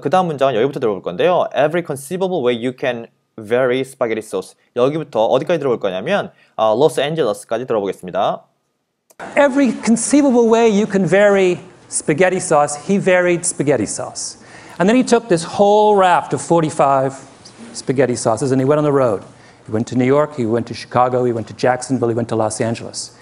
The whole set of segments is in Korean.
그 다음 문장은 여기부터 들어볼 건데요. Every conceivable way you can vary spaghetti sauce. 여기부터 어디까지 들어볼 거냐면 Los Angeles까지 들어보겠습니다. Every conceivable way you can vary spaghetti sauce, he varied spaghetti sauce. And then he took this whole raft of 45 spaghetti sauces and he went on the road. He went to New York, he went to Chicago, he went to Jacksonville, he went to Los Angeles.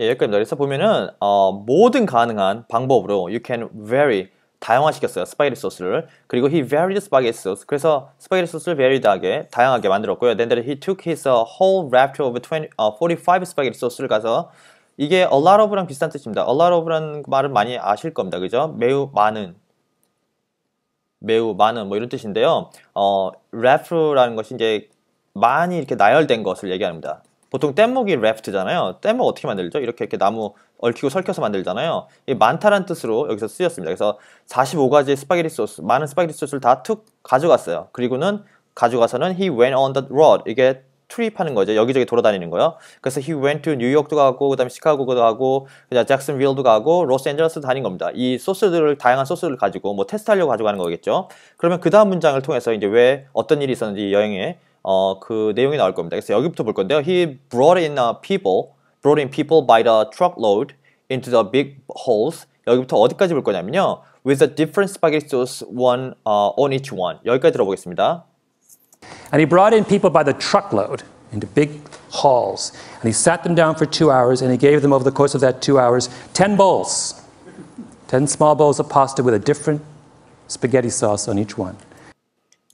예, 여기까지입니다. 보면은 어, 모든 가능한 방법으로 you can vary 다양화시켰어요. 스파게티 소스를. 그리고 he varied spaghetti sauce. 그래서 스파게티 소스를 varied하게 다양하게 만들었고요. Then he took his uh, whole r e p t o f 20, uh, 45 spaghetti sauce를 가서 이게 a lot of랑 비슷한 뜻입니다. a lot of라는 그 말은 많이 아실 겁니다. 그죠? 매우 많은 매우 많은 뭐 이런 뜻인데요. 어, 래프라는 것이 이제 많이 이렇게 나열된 것을 얘기합니다. 보통 뗏목이 래프트잖아요. 뗏목 어떻게 만들죠? 이렇게 이렇게 나무 얽히고 설켜서 만들잖아요. 이 많다란 뜻으로 여기서 쓰였습니다. 그래서 4 5가지 스파게티 소스, 많은 스파게티 소스를 다 툭 가져갔어요. 그리고는 가져가서는 he went on the road. 이게 출입하는 거죠. 여기저기 돌아다니는 거요. 그래서 he went to 뉴욕도 가고 그다음에 시카고도 가고 그다음 잭슨빌도 가고 로스앤젤레스도 다닌 겁니다. 이 소스들을 다양한 소스를 가지고 뭐 테스트하려고 가져가는 거겠죠. 그러면 그 다음 문장을 통해서 이제 왜 어떤 일이 있었는지 여행에 어, 그 내용이 나올 겁니다. 그래서 여기부터 볼 건데요. He brought in u people brought in people by the truckload into the big holes. 여기부터 어디까지 볼 거냐면요. With a different spaghetti sauce one uh, on each one. 여기까지 들어보겠습니다. And he brought in people by the truckload into big halls. And he sat them down for two hours, and he gave them over the course of that two hours 10 bowls, 10 small bowls of pasta with a different spaghetti sauce on each one.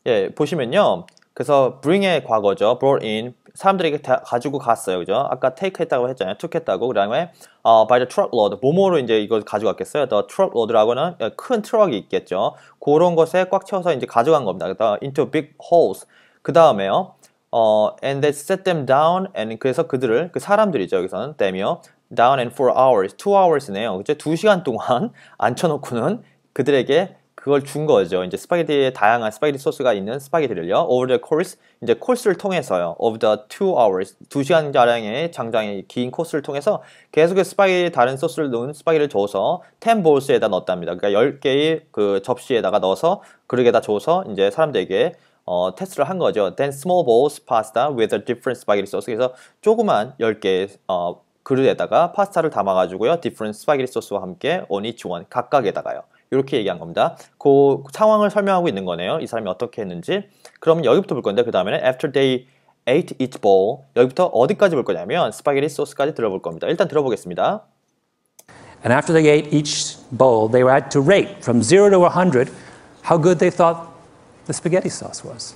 예, 보시면요. 그래서 bring의 과거죠. brought in, 사람들에게 다, 가지고 갔어요. 그죠? 아까 take 했다고 했잖아요. took 했다고. 그 다음에, 어, by the truckload. 뭐뭐로 이제 이걸 가져왔겠어요 the truckload라고는 예, 큰 트럭이 있겠죠. 그런 것에 꽉 채워서 이제 가져간 겁니다. 그다음 into big holes. 그 다음에요. 어, and they set them down. and 그래서 그들을, 그 사람들이죠. 여기서는 them이요. down and for hours. two hours네요. 그죠? 두 시간 동안 앉혀놓고는 그들에게 그걸 준 거죠. 이제 스파게티에 다양한 스파게티 소스가 있는 스파게티를요. Over the course, 이제 코스를 통해서요. Of the two hours, 두 시간 가량의 장장의 긴 코스를 통해서 계속해서 스파게티 다른 소스를 넣은 스파게티를 줘서 10 볼스에다 넣었답니다. 그러니까 10개의 그 접시에다가 넣어서 그릇에다 줘서 이제 사람들에게 어, 테스트를 한 거죠. Then small bowls pasta with a different spaghetti sauce. 그래서 조그만 10개의 어, 그릇에다가 파스타를 담아가지고요. different spaghetti sauce와 함께 on each one, 각각에다가요. 이렇게 얘기한 겁니다. 그 상황을 설명하고 있는 거네요. 이 사람이 어떻게 했는지. 그럼 여기부터 볼 건데 그 다음에는 after they ate each bowl 여기부터 어디까지 볼 거냐면 스파게티 소스까지 들어볼 겁니다. 일단 들어보겠습니다. And after they ate each bowl, they were had to rate from 0 to 100 how good they thought the spaghetti sauce was.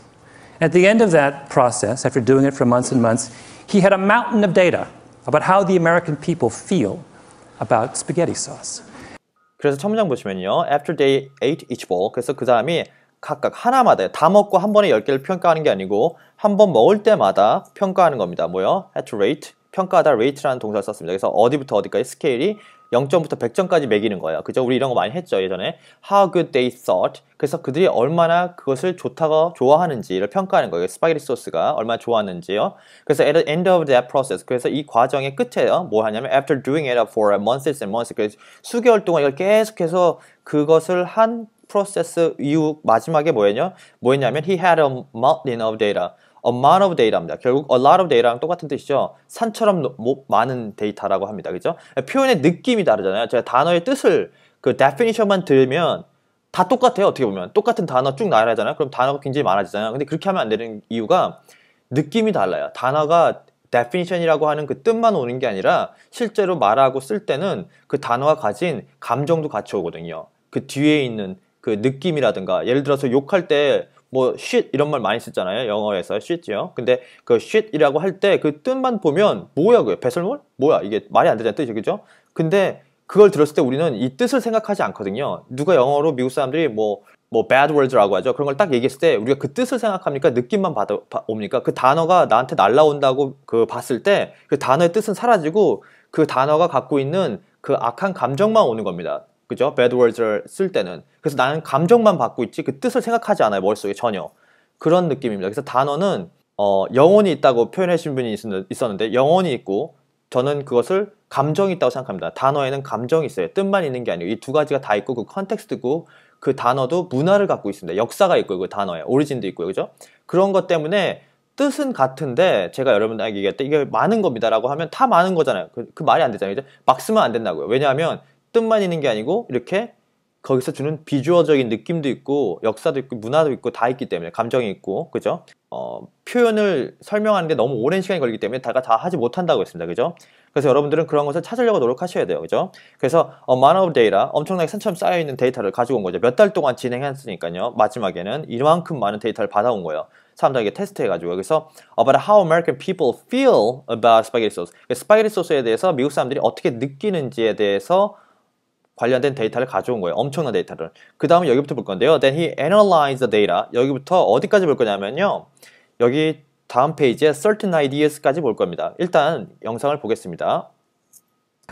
At the end of that process, after doing it for months and months, he had a mountain of data about how the American people feel about spaghetti sauce. 그래서 첫문장 보시면요. After day 8 each bowl. 그래서 그 사람이 각각 하나마다 다 먹고 한 번에 10개를 평가하는 게 아니고 한 번 먹을 때마다 평가하는 겁니다. 뭐요? At rate 평가하다 rate라는 동사를 썼습니다. 그래서 어디부터 어디까지 스케일이 0점부터 100점까지 매기는 거예요. 그죠? 우리 이런 거 많이 했죠, 예전에. How good they thought. 그래서 그들이 얼마나 그것을 좋다고 좋아하는지를 평가하는 거예요. 스파게티 소스가 얼마나 좋았는지요. 그래서 at the end of that process. 그래서 이 과정의 끝에요. 뭐 하냐면 after doing it for months and months. 그래서 수개월 동안 이걸 계속해서 그것을 한 프로세스 이후 마지막에 뭐였냐? 뭐였냐면 he had a mountain of data. amount of data입니다. 결국 a lot of data랑 똑같은 뜻이죠. 산처럼 많은 데이터라고 합니다. 그죠? 표현의 느낌이 다르잖아요. 제가 단어의 뜻을 그 definition만 들면 다 똑같아요. 어떻게 보면 똑같은 단어 쭉 나열하잖아요. 그럼 단어가 굉장히 많아지잖아요. 근데 그렇게 하면 안 되는 이유가 느낌이 달라요. 단어가 definition이라고 하는 그 뜻만 오는 게 아니라 실제로 말하고 쓸 때는 그 단어가 가진 감정도 같이 오거든요. 그 뒤에 있는 그 느낌이라든가 예를 들어서 욕할 때뭐 shit 이런 말 많이 쓰잖아요. 영어에서 shit요. 근데 그 shit이라고 할 때 그 뜻만 보면 뭐야 그게 배설물? 뭐야 이게 말이 안 되잖아요. 뜻이 그죠? 근데 그걸 들었을 때 우리는 이 뜻을 생각하지 않거든요. 누가 영어로 미국 사람들이 뭐, 뭐, bad words라고 하죠. 그런 걸 딱 얘기했을 때 우리가 그 뜻을 생각합니까? 느낌만 받아, 옵니까? 그 단어가 나한테 날라온다고 그 봤을 때 그 단어의 뜻은 사라지고 그 단어가 갖고 있는 그 악한 감정만 오는 겁니다. 그죠? bad words를 쓸 때는. 그래서 나는 감정만 받고 있지 그 뜻을 생각하지 않아요. 머릿속에 전혀. 그런 느낌입니다. 그래서 단어는 어, 영혼이 있다고 표현하신 분이 있었는데 영혼이 있고 저는 그것을 감정이 있다고 생각합니다. 단어에는 감정이 있어요. 뜻만 있는 게 아니고 이 두 가지가 다 있고 그 컨텍스트고 그 단어도 문화를 갖고 있습니다. 역사가 있고요. 그 단어에 오리진도 있고요. 그죠? 그런 것 때문에 뜻은 같은데 제가 여러분들에게 얘기할 때 이게 많은 겁니다라고 하면 다 많은 거잖아요. 그, 그 말이 안 되잖아요. 이제 막 쓰면 안 된다고요. 왜냐하면 뜻만 있는 게 아니고 이렇게 거기서 주는 비주얼적인 느낌도 있고 역사도 있고 문화도 있고 다 있기 때문에 감정이 있고 그죠? 어, 표현을 설명하는데 너무 오랜 시간이 걸리기 때문에 다가 다 하지 못한다고 했습니다. 그죠? 그래서 여러분들은 그런 것을 찾으려고 노력하셔야 돼요. 그죠? 그래서 어, 만화 데이터 엄청나게 산처럼 쌓여 있는 데이터를 가지고 온 거죠. 몇 달 동안 진행했으니까요. 마지막에는 이만큼 많은 데이터를 받아온 거예요. 사람들에게 테스트해가지고 그래서 about how American people feel about spaghetti sauce. 스파게티 그 소스에 대해서 미국 사람들이 어떻게 느끼는지에 대해서 관련된 데이터를 가져온 거예요. 엄청난 데이터를. 그 다음 여기부터 볼 건데요. Then he analyzed the data. 여기부터 어디까지 볼 거냐면요. 여기 다음 페이지에 certain ideas까지 볼 겁니다. 일단 영상을 보겠습니다.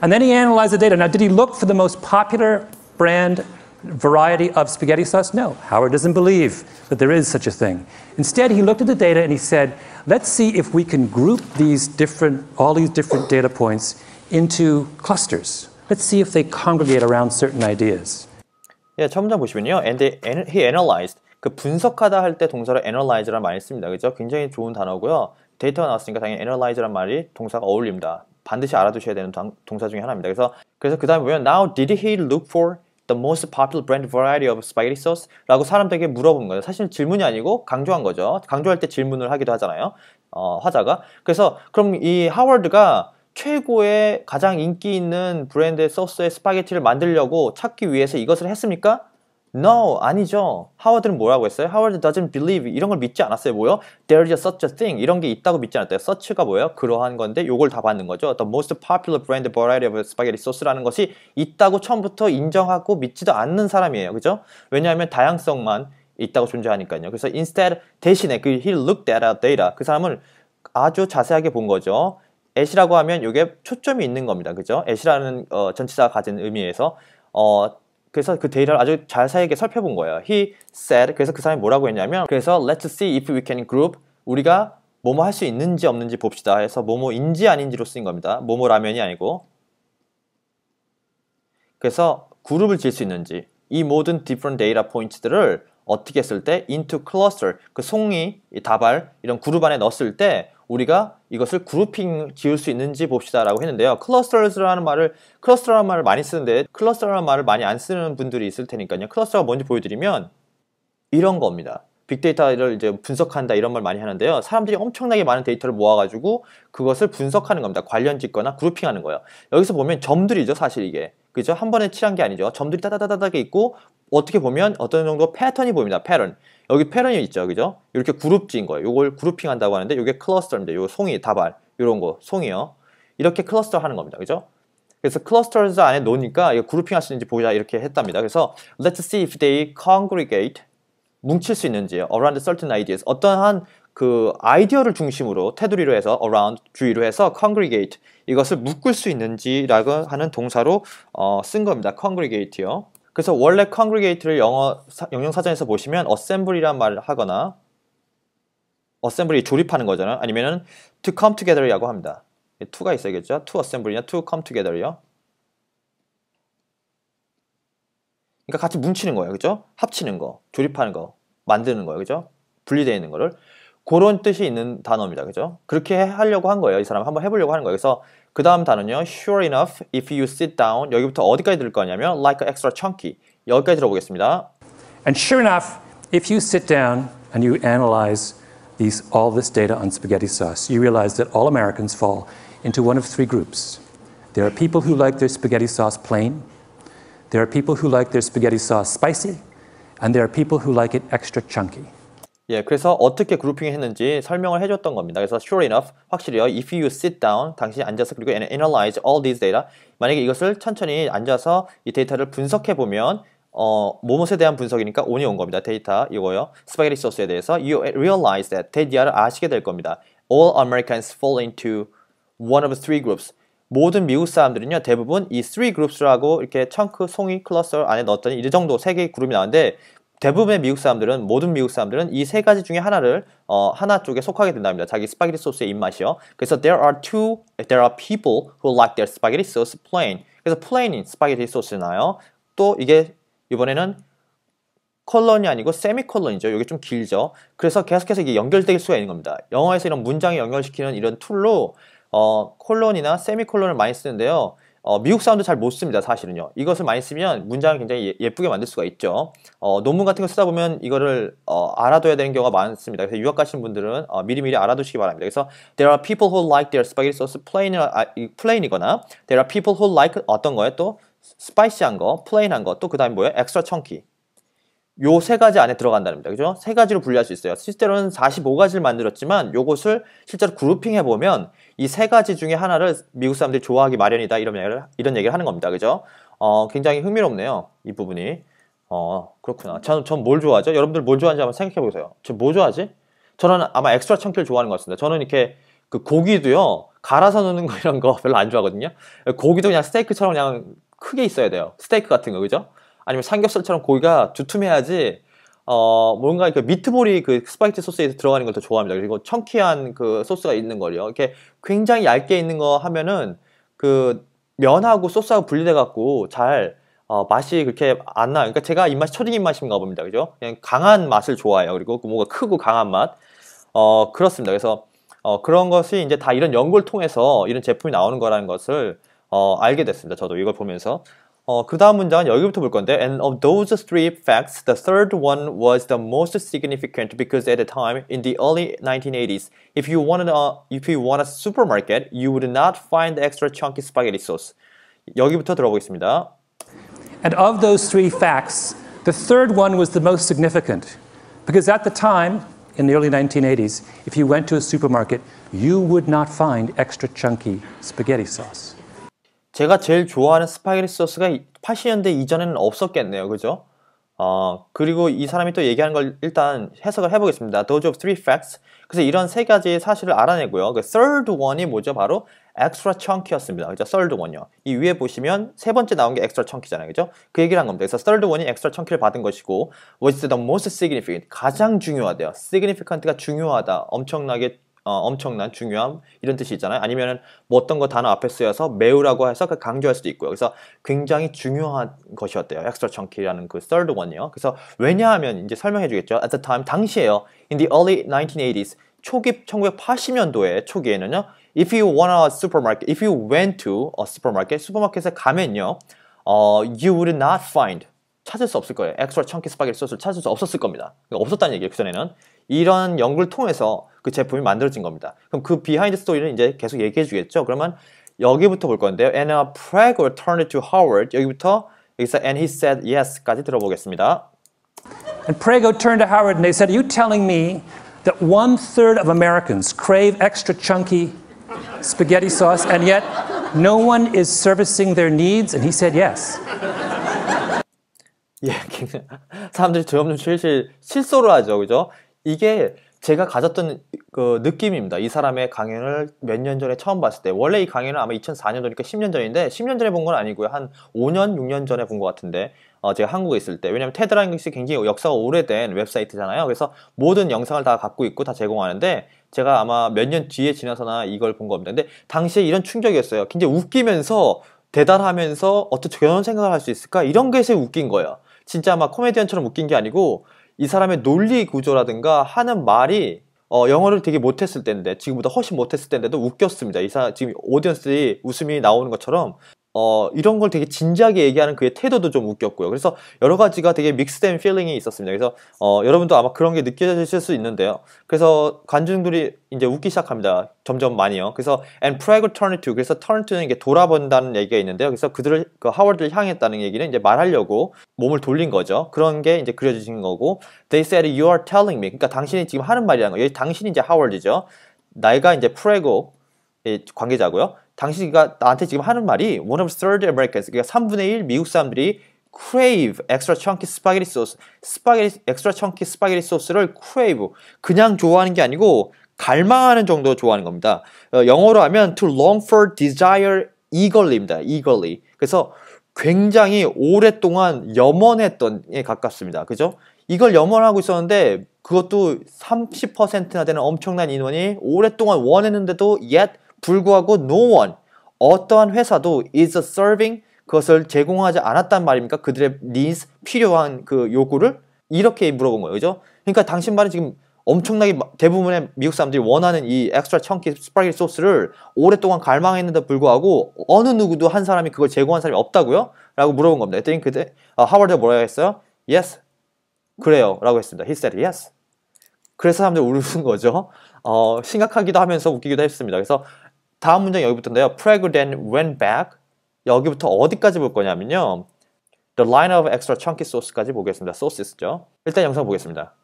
And then he analyzed the data. Now, did he look for the most popular brand variety of spaghetti sauce? No. Howard doesn't believe that there is such a thing. Instead, he looked at the data and he said, let's see if we can group these different, all these different data points into clusters. Let's see if they congregate around certain ideas. 예, 처음 장 보시면요. And they, he analyzed. 그 분석하다 할 때 동사로 analyze라는 말이 있니다 그죠? 굉장히 좋은 단어고요. 데이터가 나왔으니까 당연히 analyze라는 말이 동사가 어울립니다. 반드시 알아두셔야 되는 동사 중에 하나입니다. 그래서 그래서 그다음에 보면 now did he look for the most popular brand variety of spaghetti sauce? 라고 사람들에게 물어보 거예요. 사실 질문이 아니고 강조한 거죠. 강조할 때 질문을 하기도 하잖아요. 어, 화자가. 그래서 그럼 이 하워드가 최고의 가장 인기 있는 브랜드의 소스의 스파게티를 만들려고 찾기 위해서 이것을 했습니까? No, 아니죠. 하워드는 뭐라고 했어요? 하워드 a r d doesn't believe. 이런 걸 믿지 않았어요. 뭐요? There is such a thing. 이런 게 있다고 믿지 않았대요. such가 뭐예요? 그러한 건데 이걸다 받는 거죠. The most popular brand variety of spaghetti sauce라는 것이 있다고 처음부터 인정하고 믿지도 않는 사람이에요. 그죠? 왜냐하면 다양성만 있다고 존재하니까요. 그래서 instead 대신에 그 he looked at data. 그 사람을 아주 자세하게 본 거죠. 애시라고 하면 이게 초점이 있는 겁니다. 그죠? 애시라는 어, 전치사가 가진 의미에서 어, 그래서 그 데이터를 아주 잘사세하게 살펴본 거예요. He said 그래서 그 사람이 뭐라고 했냐면 그래서 let's see if we can group 우리가 뭐뭐 할 수 있는지 없는지 봅시다 해서 뭐뭐인지 아닌지로 쓰인 겁니다. 뭐뭐 라면이 아니고 그래서 그룹을 지을 수 있는지 이 모든 different data points들을 어떻게 했을 때 into cluster 그 송이, 다발 이런 그룹 안에 넣었을 때 우리가 이것을 그룹핑 지을 수 있는지 봅시다라고 했는데요. 클러스터라는 말을 클러스터라는 말을 많이 쓰는데 클러스터라는 말을 많이 안 쓰는 분들이 있을 테니까요. 클러스터가 뭔지 보여드리면 이런 겁니다. 빅데이터를 이제 분석한다 이런 말 많이 하는데요. 사람들이 엄청나게 많은 데이터를 모아가지고 그것을 분석하는 겁니다. 관련 짓거나 그룹핑하는 거예요. 여기서 보면 점들이죠, 사실 이게. 그죠? 한 번에 칠한 게 아니죠. 점들이 따다다다닥 있고 어떻게 보면 어떤 정도 패턴이 보입니다. 패턴. 여기 패런이 있죠. 그죠? 이렇게 그룹지인 거예요. 이걸 그룹핑한다고 하는데 이게 클러스터인데 요 송이, 다발 이런 거 송이요. 이렇게 클러스터 하는 겁니다. 그죠? 그래서 클러스터즈 안에 놓으니까 이거 그룹핑 할 수 있는지 보자 이렇게 했답니다. 그래서 let's see if they congregate 뭉칠 수 있는지 around certain ideas 어떠한 그 아이디어를 중심으로 테두리로 해서 around 주위로 해서 congregate 이것을 묶을 수 있는지라고 하는 동사로 어, 쓴 겁니다. congregate요. 그래서 원래 congregate를 영어 영영 사전에서 보시면 assembly란 말을 하거나 assembly 조립하는 거잖아요. 아니면은 to come together라고 합니다. to가 있어야겠죠. to assembly나 to come together요. 그러니까 같이 뭉치는 거예요. 그죠? 합치는 거, 조립하는 거, 만드는 거예요. 그죠? 분리되어 있는 거를. 그런 뜻이 있는 단어입니다. 그죠? 그렇게 하려고 한 거예요. 이 사람 한번 해보려고 하는 거예요. 그래서 그 다음 단어는요. Sure enough, if you sit down. 여기부터 어디까지 들을 거냐면 like extra chunky. 여기까지 들어보겠습니다. And sure enough, if you sit down and you analyze these, all this data on spaghetti sauce, you realize that all Americans fall into one of three groups. There are people who like their spaghetti sauce plain. There are people who like their spaghetti sauce spicy. And there are people who like it extra chunky. 예, 그래서 어떻게 그룹핑을 했는지 설명을 해줬던 겁니다. 그래서 sure enough, 확실히요. If you sit down, 당신이 앉아서 그리고 analyze all these data, 만약에 이것을 천천히 앉아서 이 데이터를 분석해 보면 어, 모스에 대한 분석이니까 온이 온 겁니다. 데이터 이거요. 스파게티 소스에 대해서 you realize that 데디아를 아시게 될 겁니다. All Americans fall into one of three groups. 모든 미국 사람들은요 대부분 이 three groups라고 이렇게 청크, 송이, 클러스터 안에 넣었더니 이 정도 세 개의 그룹이 나왔는데 대부분의 미국 사람들은 모든 미국 사람들은 이 세 가지 중에 하나를 어, 하나 쪽에 속하게 된답니다. 자기 스파게티 소스의 입맛이요. 그래서 there are two, there are people who like their spaghetti sauce plain. 그래서 plain인 스파게티 소스나요. 또 이게 이번에는 컬런이 아니고 세미컬런이죠. 이게 좀 길죠. 그래서 계속해서 이게 연결될 수가 있는 겁니다. 영어에서 이런 문장이 연결시키는 이런 툴로 어, 콜론이나 세미콜론을 많이 쓰는데요. 어, 미국 사람드잘못 씁니다 사실은요 이것을 많이 쓰면 문장을 굉장히 예, 예쁘게 만들 수가 있죠 어, 논문 같은 거 쓰다 보면 이거를 어, 알아둬야 되는 경우가 많습니다 그래서 유학 가시는 분들은 어, 미리미리 알아두시기 바랍니다 그래서 There are people who like their spaghetti sauce plain, 아, plain이거나 There are people who like 어떤 거에 또 스파이시한 거, 플레인한 거, 또 그 다음에 뭐예요? 엑스트라 청키. 요세 가지 안에 들어간다는겁니다 그죠? 세 가지로 분리할 수 있어요. 실제로는 45가지를 만들었지만 요것을 실제로 그룹핑 해보면 이 세 가지 중에 하나를 미국 사람들이 좋아하기 마련이다. 이런 얘기를, 이런 얘기를 하는 겁니다. 그죠? 어, 굉장히 흥미롭네요. 이 부분이. 어, 그렇구나. 전, 전 뭘 좋아하죠? 여러분들 뭘 좋아하는지 한번 생각해 보세요. 저 뭐 좋아하지? 저는 아마 엑스트라 청기를 좋아하는 것 같습니다. 저는 이렇게 그 고기도요, 갈아서 넣는 거 이런 거 별로 안 좋아하거든요. 고기도 그냥 스테이크처럼 그냥 크게 있어야 돼요. 스테이크 같은 거, 그죠? 아니면 삼겹살처럼 고기가 두툼해야지 어, 뭔가 그 미트볼이 그 스파게티 소스에 들어가는 걸 더 좋아합니다. 그리고 청키한 그 소스가 있는 걸요. 이렇게 굉장히 얇게 있는 거 하면은 그 면하고 소스하고 분리돼 갖고 잘 어, 맛이 그렇게 안 나요. 그러니까 제가 입맛이 초딩 입맛인가 봅니다. 그죠? 그냥 강한 맛을 좋아해요. 그리고 그 뭔가 크고 강한 맛. 어, 그렇습니다. 그래서 어, 그런 것이 이제 다 이런 연구를 통해서 이런 제품이 나오는 거라는 것을 어, 알게 됐습니다. 저도 이걸 보면서. 어, 그 다음 문장은 여기부터 볼 건데 And of those three facts, the third one was the most significant because at the time, in the early 1980s, if you wanted a, if you want a supermarket, you would not find extra chunky spaghetti sauce. 여기부터 들어보겠습니다. And of those three facts, the third one was the most significant because at the time, in the early 1980s, if you went to a supermarket, you would not find extra chunky spaghetti sauce. 제가 제일 좋아하는 스파게티 소스가 80년대 이전에는 없었겠네요. 그죠? 어, 그리고 이 사람이 또 얘기하는 걸 일단 해석을 해보겠습니다. Those of three facts. 그래서 이런 세 가지의 사실을 알아내고요. 그 third one이 뭐죠? 바로 extra chunk였습니다. 그죠? third one요. 이 위에 보시면 세 번째 나온 게 extra chunk잖아요. 그죠? 그 얘기를 한 겁니다. 그래서 third one이 extra chunk를 받은 것이고 was the most significant. 가장 중요하대요. significant가 중요하다. 엄청나게 어, 엄청난 중요함 이런 뜻이 있잖아요. 아니면은 뭐 어떤 거 단어 앞에 쓰여서 매우라고 해서 그 강조할 수도 있고요. 그래서 굉장히 중요한 것이었대요. extra chunky라는 그 third one요. 그래서 왜냐하면 이제 설명해 주겠죠. at the time 당시에요. in the early 1980s 초기 1980년도에 초기에는요. if you w a n t a supermarket, if you went to a supermarket, 슈퍼마켓에 가면요. 어, you would not find 찾을 수 없을 거예요. extra chunky 스파게티 소스를 찾을 수 없었을 겁니다. 그러니까 없었다는 얘기예요. 그전에는 이런 연구를 통해서 그 제품이 만들어진 겁니다. 그럼 그 비하인드 스토리는 이제 계속 얘기해 주겠죠. 그러면 여기부터 볼 건데요. And a preg returned to Howard. 여기부터 여기서 and he said yes까지 들어보겠습니다. And Prego turned to Howard and they said, Are you telling me that one third of Americans crave extra chunky spaghetti sauce and yet no one is servicing their needs? And he said, Yes. 예, 사람들이 조염좀 실실 실소를 하죠, 그죠? 이게 제가 가졌던 그 느낌입니다. 이 사람의 강연을 몇 년 전에 처음 봤을 때 원래 이 강연은 아마 2004년도니까 10년 전인데 10년 전에 본 건 아니고요. 한 5년, 6년 전에 본 것 같은데 어, 제가 한국에 있을 때 왜냐하면 테드라는 것이 굉장히 역사가 오래된 웹사이트잖아요. 그래서 모든 영상을 다 갖고 있고 다 제공하는데 제가 아마 몇 년 뒤에 지나서나 이걸 본 겁니다. 근데 당시에 이런 충격이었어요. 굉장히 웃기면서 대단하면서 어떻게 저런 생각을 할 수 있을까 이런 게 제일 웃긴 거예요. 진짜 막 코미디언처럼 웃긴 게 아니고 이 사람의 논리 구조라든가 하는 말이 어, 영어를 되게 못했을 때인데 지금보다 훨씬 못했을 때인데도 웃겼습니다. 이사 지금 오디언스의 웃음이 나오는 것처럼 어, 이런 걸 되게 진지하게 얘기하는 그의 태도도 좀 웃겼고요. 그래서 여러 가지가 되게 믹스된 필링이 있었습니다. 그래서 어, 여러분도 아마 그런 게 느껴지실 수 있는데요. 그래서 관중들이 이제 웃기 시작합니다. 점점 많이요. 그래서 and prego turn to 그래서 turn to는 이게 돌아본다는 얘기가 있는데요. 그래서 그들을 그 하워드를 향했다는 얘기는 이제 말하려고 몸을 돌린 거죠. 그런 게 이제 그려지신 거고 they said you are telling me 그러니까 당신이 지금 하는 말이라는 거예요. 당신이 이제 하워드죠. 나이가 이제 프레고 예, 관계자고요. 당신이가 나한테 지금 하는 말이 one of third Americans 그러니까 3분의 1 미국 사람들이 crave extra chunky spaghetti sauce 스파게티 extra chunky spaghetti sauce를 crave 그냥 좋아하는 게 아니고 갈망하는 정도 좋아하는 겁니다. 어, 영어로 하면 to long for desire eagerly입니다. eagerly. 그래서 굉장히 오랫동안 염원했던 에 가깝습니다. 그죠? 이걸 염원하고 있었는데 그것도 30%나 되는 엄청난 인원이 오랫동안 원했는데도 yet 불구하고 no one 어떠한 회사도 is serving 그것을 제공하지 않았단 말입니까? 그들의 needs 필요한 그 요구를 이렇게 물어본 거예요. 그죠? 렇 그러니까 당신 말은 지금 엄청나게 대부분의 미국 사람들이 원하는 이 엑스트라 청키 스파게티 소스를 오랫동안 갈망했는데 불구하고 어느 누구도 한 사람이 그걸 제공한 사람이 없다고요? 라고 물어본 겁니다. 그랬더니 그때 아, 하버드가 뭐라고 했어요? Yes. 그래요. 라고 했습니다. He said yes. 그래서 사람들이 울는 거죠. 어, 심각하기도 하면서 웃기기도 했습니다. 그래서 다음 문장 여기부터인데요. then went back. 여기부터 어디까지 볼 거냐면요. The line of extra chunky sauce까지 보겠습니다. 일단 영상 보겠습니다.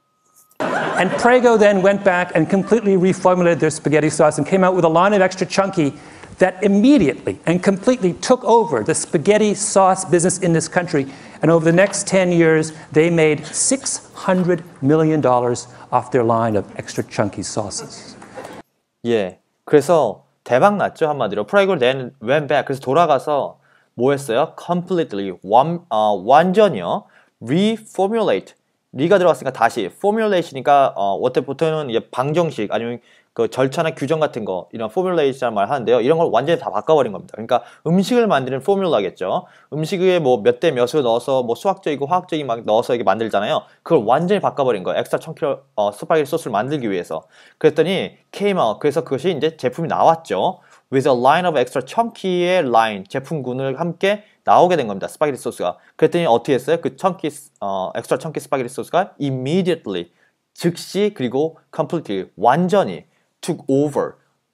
And Prego then went back and completely reformulated their spaghetti sauce and came out with a line of extra chunky that immediately and completely took over the spaghetti sauce business in this country. And over the next 10 years, they made $600 million off their line of extra chunky sauces. Yeah. 그래서 대박 났죠 한마디로. 프라이골 then went back. 그래서 돌아가서 뭐 했어요? completely 완, 어, 완전히요. reformulate 리가 들어갔으니까 다시 포뮬레이션이니까 어, 어때 보통은 이제 방정식 아니면 그 절차나 규정 같은 거 이런 포뮬레이션이라는 말 하는데요. 이런 걸 완전히 다 바꿔버린 겁니다. 그러니까 음식을 만드는 포뮬러겠죠. 음식에 뭐 몇 대 몇을 넣어서 뭐 수학적이고 화학적인 막 넣어서 이게 렇 만들잖아요. 그걸 완전히 바꿔버린 거예요. 엑스트라 청키로 어, 스파게티 소스를 만들기 위해서. 그랬더니 came out. 그래서 그것이 이제 제품이 나왔죠. With a line of extra chunky의 line 제품군을 함께 나오게 된 겁니다. 스파게티 소스가. 그랬더니 어떻게 했어요? 그 청키 어, 엑스트라 청키 스파게티 소스가 immediately 즉시 그리고 completely 완전히 took over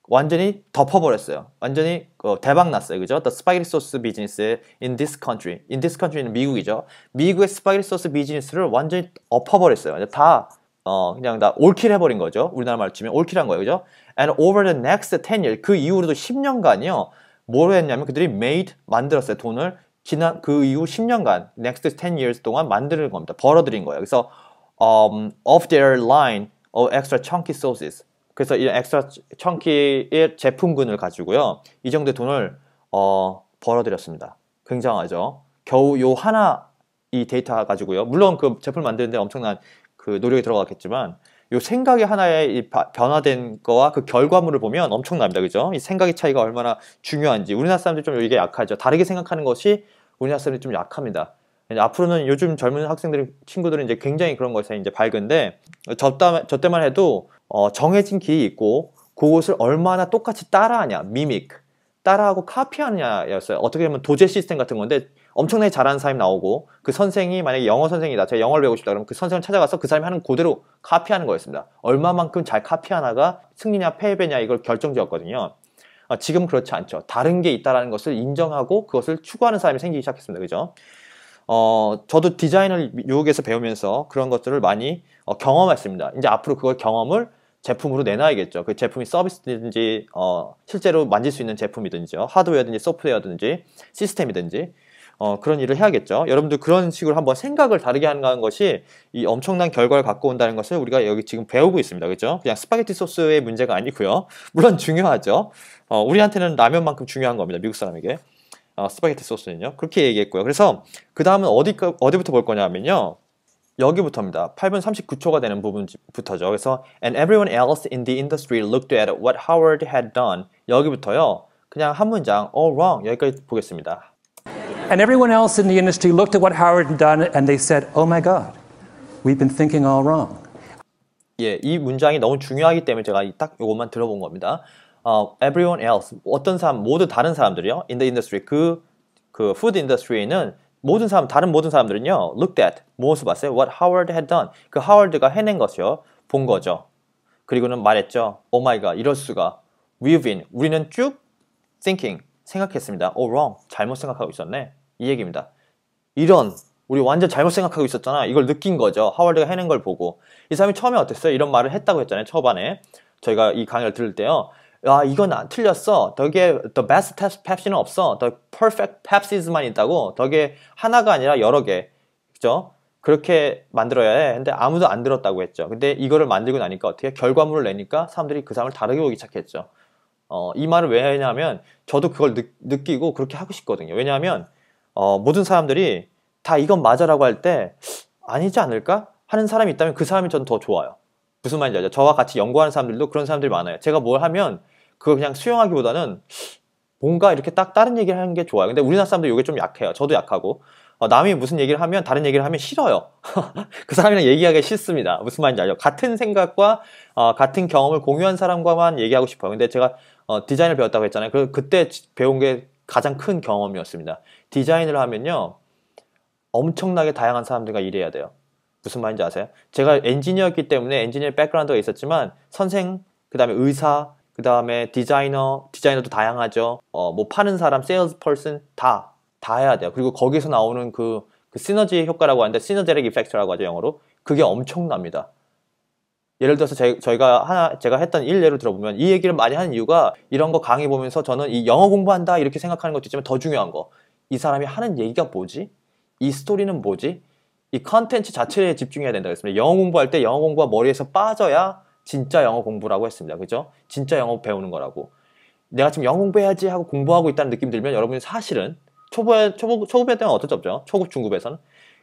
완전히 덮어버렸어요. 완전히 어, 대박 났어요. 그죠? The spaghetti sauce business in this country. In this country는 미국이죠. 미국의 스파게티 소스 비즈니스를 완전히 엎어버렸어요. 다 어, 그냥 다 올킬해버린 거죠. 우리나라 말로 치면 올킬한 거예요. 그죠? And over the next 10 years, 그 이후로도 10년간이요. 뭘 했냐면 그들이 made 만들었어요. 돈을 지난 그 이후 10년간 next 10 years 동안 만드는 겁니다. 벌어들인 거예요. 그래서 um, of their line of extra chunky sauces. 그래서 이 extra chunky의 제품군을 가지고요. 이 정도의 돈을 어, 벌어들였습니다. 굉장하죠. 겨우 요 하나 이 데이터 가지고요. 물론 그 제품 을 만드는데 엄청난 그 노력이 들어갔겠지만 요 생각이 하나의 이 변화된 거와 그 결과물을 보면 엄청납니다. 그죠? 이 생각의 차이가 얼마나 중요한지. 우리나라 사람들좀 이게 약하죠. 다르게 생각하는 것이 우리나라 사람들이 좀 약합니다. 앞으로는 요즘 젊은 학생들이 친구들은 이제 굉장히 그런 것에 이제 밝은데 저, 때만 해도 어, 정해진 길이 있고 그것을 얼마나 똑같이 따라하냐 미믹 따라하고 카피하느냐였어요 어떻게 보면 도제 시스템 같은 건데 엄청나게 잘하는 사람이 나오고 그 선생이 만약에 영어 선생이다. 제가 영어를 배우고 싶다. 그러면 그 선생을 찾아가서 그 사람이 하는 그대로 카피하는 거였습니다. 얼마만큼 잘 카피하나가 승리냐 패배냐 이걸 결정지었거든요. 아, 지금 그렇지 않죠. 다른 게 있다라는 것을 인정하고 그것을 추구하는 사람이 생기기 시작했습니다. 그죠? 어, 저도 디자인을 미국에서 배우면서 그런 것들을 많이 어, 경험했습니다. 이제 앞으로 그걸 경험을 제품으로 내놔야겠죠. 그 제품이 서비스든지 어, 실제로 만질 수 있는 제품이든지 하드웨어든지 소프트웨어든지 시스템이든지 어, 그런 일을 해야겠죠. 여러분들 그런 식으로 한번 생각을 다르게 하는 것이 이 엄청난 결과를 갖고 온다는 것을 우리가 여기 지금 배우고 있습니다. 그죠? 그냥 스파게티 소스의 문제가 아니고요. 물론 중요하죠. 어, 우리한테는 라면만큼 중요한 겁니다. 미국 사람에게. 어, 스파게티 소스는요. 그렇게 얘기했고요. 그래서 그 다음은 어디, 어디부터 볼 거냐 하면요. 여기부터입니다. 8분 39초가 되는 부분부터죠. 그래서 and everyone else in the industry looked at what Howard had done. 여기부터요. 그냥 한 문장 all wrong 여기까지 보겠습니다. And everyone else in the industry looked at what Howard had done and they said, "Oh my god. We've been thinking all wrong." 예, 이 문장이 너무 중요하기 때문에 제가 딱 요것만 들어본 겁니다. 어, everyone else 어떤 사람 모두 다른 사람들이요. in the industry 그그 food industry에는 모든 사람 다른 모든 사람들은요. looked at 무엇을 봤어요? what Howard had done 그 하워드가 해낸 것이요. 본 거죠. 그리고는 말했죠. oh my god 이럴 수가. we've been 우리는 쭉 thinking 생각했습니다. Oh, wrong. 잘못 생각하고 있었네. 이 얘기입니다. 이런 우리 완전 잘못 생각하고 있었잖아. 이걸 느낀 거죠. 하월드가 해낸 걸 보고. 이 사람이 처음에 어땠어요? 이런 말을 했다고 했잖아요. 초반에. 저희가 이 강의를 들을 때요. 아, 이건 안 틀렸어. 덕에 the best Pepsi는 없어. the perfect p e p s i 만 있다고. 덕에 하나가 아니라 여러 개. 그죠? 그렇게 만들어야 해. 근데 아무도 안 들었다고 했죠. 근데 이거를 만들고 나니까 어떻게 결과물을 내니까 사람들이 그 사람을 다르게 보기 시작했죠. 어, 이 말을 왜 하냐면 저도 그걸 느, 끼고 그렇게 하고 싶거든요. 왜냐하면 어, 모든 사람들이 다 이건 맞아라고 할 때 아니지 않을까 하는 사람이 있다면 그 사람이 저는 더 좋아요. 무슨 말인지 알죠? 저와 같이 연구하는 사람들도 그런 사람들이 많아요. 제가 뭘 하면 그걸 그냥 수용하기보다는 뭔가 이렇게 딱 다른 얘기를 하는 게 좋아요. 근데 우리나라 사람들 이게 좀 약해요. 저도 약하고. 어, 남이 무슨 얘기를 하면 다른 얘기를 하면 싫어요. 그 사람이랑 얘기하기 싫습니다. 무슨 말인지 알죠? 같은 생각과 어, 같은 경험을 공유한 사람과만 얘기하고 싶어요. 근데 제가 어, 디자인을 배웠다고 했잖아요. 그, 그때 배운 게 가장 큰 경험이었습니다. 디자인을 하면요. 엄청나게 다양한 사람들과 일해야 돼요. 무슨 말인지 아세요? 제가 엔지니어였기 때문에 엔지니어 백그라운드가 있었지만 선생, 그 다음에 의사, 그 다음에 디자이너, 디자이너도 다양하죠. 어, 뭐 파는 사람, 세일즈 펄슨 다, 다 해야 돼요. 그리고 거기서 나오는 그, 그 시너지 효과라고 하는데 시너제릭 이펙트라고 하죠, 영어로. 그게 엄청납니다. 예를 들어서 제, 저희가 하나 제가 했던 일례로 들어보면 이 얘기를 많이 하는 이유가 이런 거 강의 보면서 저는 이 영어 공부한다 이렇게 생각하는 것도 있지만 더 중요한 거 이 사람이 하는 얘기가 뭐지? 이 스토리는 뭐지? 이 컨텐츠 자체에 집중해야 된다고 했습니다. 영어 공부할 때 영어 공부가 머리에서 빠져야 진짜 영어 공부라고 했습니다. 그죠? 진짜 영어 배우는 거라고. 내가 지금 영어 공부해야지 하고 공부하고 있다는 느낌 들면 여러분이 사실은 초보에, 초보, 초급에 대한 어쩔 수 없죠. 초급, 중급에서는.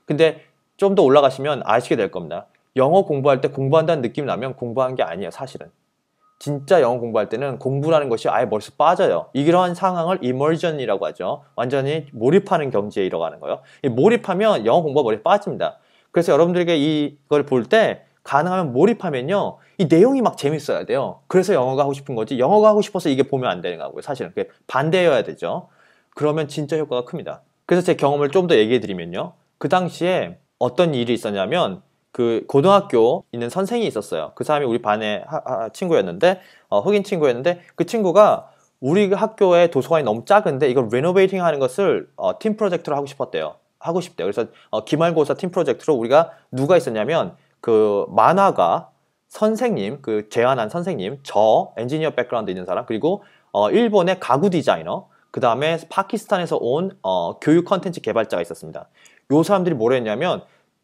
근데 좀 더 올라가시면 아시게 될 겁니다. 영어 공부할 때 공부한다는 느낌 이 나면 공부한 게 아니에요, 사실은. 진짜 영어 공부할 때는 공부라는 것이 아예 머릿속 빠져요. 이러한 상황을 이 m 전이라고 하죠. 완전히 몰입하는 경지에 이뤄가는 거예요. 이 몰입하면 영어 공부가 머리에 빠집니다. 그래서 여러분들에게 이걸 볼 때 가능하면 몰입하면요. 이 내용이 막 재밌어야 돼요. 그래서 영어가 하고 싶은 거지. 영어가 하고 싶어서 이게 보면 안 되는 거고요. 사실은. 그게 반대여야 되죠. 그러면 진짜 효과가 큽니다. 그래서 제 경험을 좀 더 얘기해 드리면요. 그 당시에 어떤 일이 있었냐면 그 고등학교 있는 선생이 있었어요. 그 사람이 우리 반의 하, 하, 친구였는데 어, 흑인 친구였는데 그 친구가 우리 학교의 도서관이 너무 작은데 이걸 레노베이팅 하는 것을 어, 팀 프로젝트로 하고 싶었대요. 하고 싶대요. 그래서 어, 기말고사 팀 프로젝트로 우리가 누가 있었냐면 그 만화가 선생님, 그 제안한 선생님, 저 엔지니어 백그라운드 있는 사람, 그리고 어, 일본의 가구 디자이너, 그 다음에 파키스탄에서 온 어, 교육 컨텐츠 개발자가 있었습니다. 요 사람들이 뭘 했냐면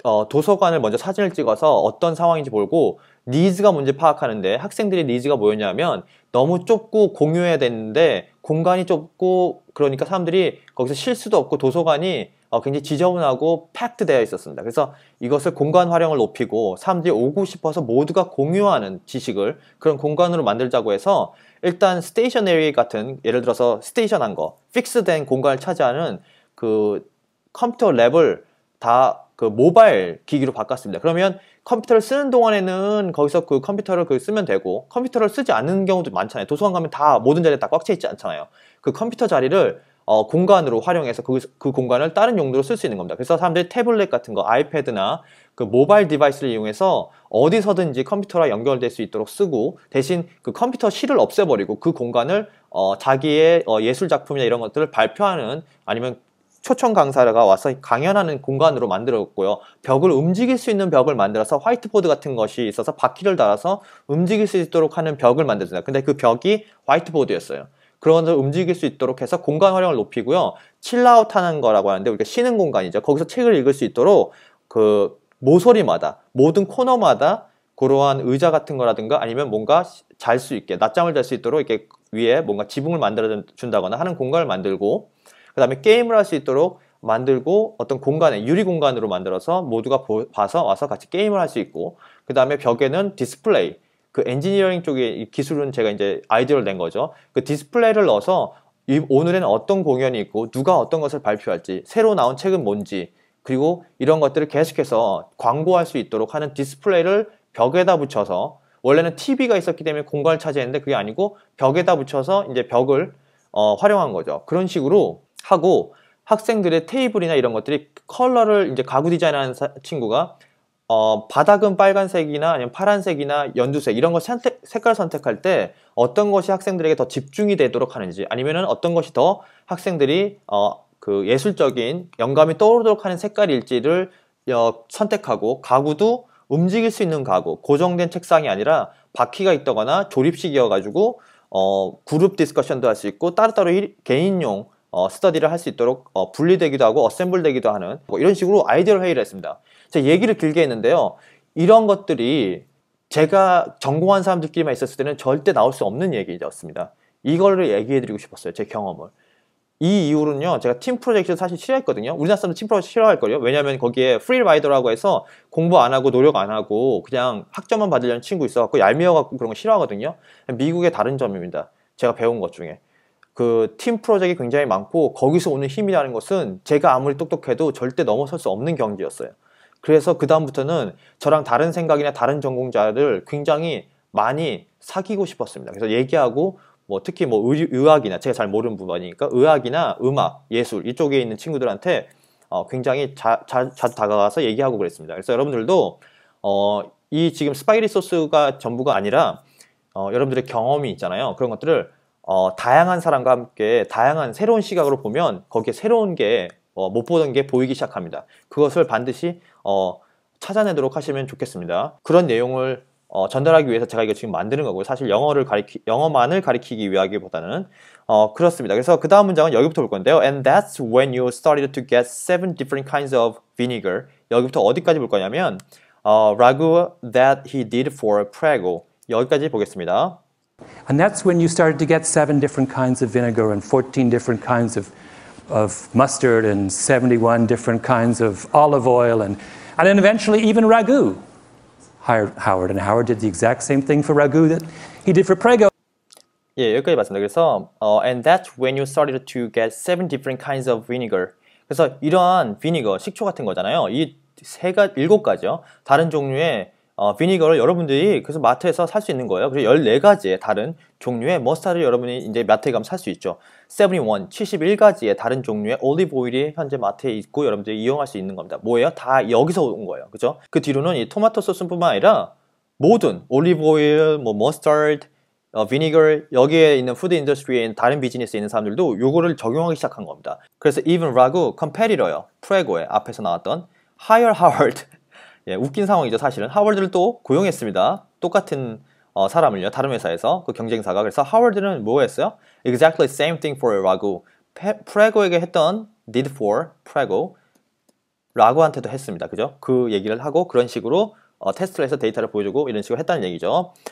어, 도서관을 먼저 사진을 찍어서 어떤 상황인지 보고 니즈가 뭔지 파악하는데 학생들의 니즈가 뭐였냐면 너무 좁고 공유해야 되는데 공간이 좁고 그러니까 사람들이 거기서 쉴 수도 없고 도서관이 어, 굉장히 지저분하고 팩트 되어 있었습니다. 그래서 이것을 공간 활용을 높이고 사람들이 오고 싶어서 모두가 공유하는 지식을 그런 공간으로 만들자고 해서 일단 스테이셔너리 같은 예를 들어서 스테이션한 거, 픽스된 공간을 차지하는 그 컴퓨터 랩을 다그 모바일 기기로 바꿨습니다. 그러면 컴퓨터를 쓰는 동안에는 거기서 그 컴퓨터를 그 쓰면 되고 컴퓨터를 쓰지 않는 경우도 많잖아요. 도서관 가면 다 모든 자리에 다꽉차 있지 않잖아요. 그 컴퓨터 자리를 어, 공간으로 활용해서 그, 그 공간을 다른 용도로 쓸 수 있는 겁니다. 그래서 사람들이 태블릿 같은 거, 아이패드나 그 모바일 디바이스를 이용해서 어디서든지 컴퓨터와 연결될 수 있도록 쓰고 대신 그 컴퓨터 실을 없애버리고 그 공간을 어, 자기의 어, 예술 작품이나 이런 것들을 발표하는 아니면 초청 강사가 와서 강연하는 공간으로 만들었고요. 벽을 움직일 수 있는 벽을 만들어서 화이트보드 같은 것이 있어서 바퀴를 달아서 움직일 수 있도록 하는 벽을 만들었습니 근데 그 벽이 화이트보드였어요. 그러면서 움직일 수 있도록 해서 공간 활용을 높이고요. 칠라웃 하는 거라고 하는데 우리가 쉬는 공간이죠. 거기서 책을 읽을 수 있도록 그 모서리마다 모든 코너마다 그러한 의자 같은 거라든가 아니면 뭔가 잘 수 있게 낮잠을 잘 수 있도록 이렇게 위에 뭔가 지붕을 만들어 준다거나 하는 공간을 만들고 그 다음에 게임을 할 수 있도록 만들고 어떤 공간에 유리 공간으로 만들어서 모두가 보, 봐서 와서 같이 게임을 할 수 있고 그 다음에 벽에는 디스플레이 그 엔지니어링 쪽의 기술은 제가 이제 아이디어를 낸 거죠 그 디스플레이를 넣어서 이, 오늘에는 어떤 공연이 있고 누가 어떤 것을 발표할지 새로 나온 책은 뭔지 그리고 이런 것들을 계속해서 광고할 수 있도록 하는 디스플레이를 벽에다 붙여서 원래는 TV가 있었기 때문에 공간을 차지했는데 그게 아니고 벽에다 붙여서 이제 벽을 어, 활용한 거죠 그런 식으로 하고 학생들의 테이블이나 이런 것들이 컬러를 이제 가구 디자인하는 사, 친구가 어, 바닥은 빨간색이나 아니면 파란색이나 연두색 이런 걸 선택, 색깔 선택할 때 어떤 것이 학생들에게 더 집중이 되도록 하는지 아니면은 어떤 것이 더 학생들이 어, 그 예술적인 영감이 떠오르도록 하는 색깔일지를 어, 선택하고 가구도 움직일 수 있는 가구 고정된 책상이 아니라 바퀴가 있다거나 조립식이어가지고 어, 그룹 디스커션도 할 수 있고 따로따로 일, 개인용 어, 스터디를 할 수 있도록 어, 분리되기도 하고 어셈블되기도 하는 뭐 이런 식으로 아이디어 회의를 했습니다. 제가 얘기를 길게 했는데요. 이런 것들이 제가 전공한 사람들끼리만 있었을 때는 절대 나올 수 없는 얘기였습니다. 이거를 얘기해드리고 싶었어요. 제 경험을. 이이유로는요 제가 팀 프로젝트 사실 싫어했거든요. 우리나라 사람은 팀 프로젝트 싫어할거예요 왜냐하면 거기에 프리라이더라고 해서 공부 안 하고 노력 안 하고 그냥 학점만 받으려는 친구 있어갖고 얄미워갖고 그런 거 싫어하거든요. 미국의 다른 점입니다. 제가 배운 것 중에. 그팀 프로젝트가 굉장히 많고 거기서 오는 힘이라는 것은 제가 아무리 똑똑해도 절대 넘어설 수 없는 경지였어요. 그래서 그다음부터는 저랑 다른 생각이나 다른 전공자를 굉장히 많이 사귀고 싶었습니다. 그래서 얘기하고 뭐 특히 뭐 의, 의학이나 제가 잘 모르는 부분이니까 의학이나 음악, 예술 이쪽에 있는 친구들한테 어, 굉장히 자, 자, 자주 다가가서 얘기하고 그랬습니다. 그래서 여러분들도 어, 이 지금 스파이 리소스가 전부가 아니라 어, 여러분들의 경험이 있잖아요. 그런 것들을 어, 다양한 사람과 함께 다양한 새로운 시각으로 보면 거기에 새로운 게, 어, 못 보던 게 보이기 시작합니다. 그것을 반드시 어, 찾아내도록 하시면 좋겠습니다. 그런 내용을 어, 전달하기 위해서 제가 이거 지금 만드는 거고요. 사실 영어를 가리키, 영어만을 가리키기 위하기보다는 어, 그렇습니다. 그래서 그 다음 문장은 여기부터 볼 건데요. And that's when you started to get seven different kinds of vinegar. 여기부터 어디까지 볼 거냐면 어, ragu that he did for prego. 여기까지 보겠습니다. And that's when you started to get seven different kinds of vinegar and 14 different kinds of, of mustard and 71 different kinds of olive oil and, and then eventually even ragu. hired Howard and Howard did the exact same thing for ragu that he did for prego. 예, 여기까지 봤습니다. 그래서 and that's when you started to get seven different kinds of vinegar. 그래서 이러한 vinegar 식초 같은 거잖아요. 이 세가 일곱 가지요. 다른 종류의 어, 비니거를 여러분들이 그래서 마트에서 살 수 있는 거예요. 그리고 14가지의 다른 종류의 머스타드를 여러분이 이제 마트에 가면 살 수 있죠. 71, 71가지의 다른 종류의 올리브 오일이 현재 마트에 있고 여러분들이 이용할 수 있는 겁니다. 뭐예요? 다 여기서 온 거예요. 그죠? 그 뒤로는 이 토마토 소스뿐만 아니라 모든 올리브 오일, 뭐 머스타드, 어, 비니거 여기에 있는 푸드 인더스트리에 있는 다른 비즈니스에 있는 사람들도 요거를 적용하기 시작한 겁니다. 그래서 even 라고 컴페리러요. 프레고에 앞에서 나왔던 하이얼 하월드 예, 웃긴 상황이죠 사실은 하월드를또 고용했습니다 똑같은 어, 사람을요 다른 회사에서 그 경쟁사가 그래서 하월드는뭐 했어요? exactly same thing for 라고 프레고에게 했던 did for 프레고 라고한테도 했습니다 그죠? 그 얘기를 하고 그런 식으로 어, 테스트를 해서 데이터를 보여주고 이런 식으로 했다는 얘기죠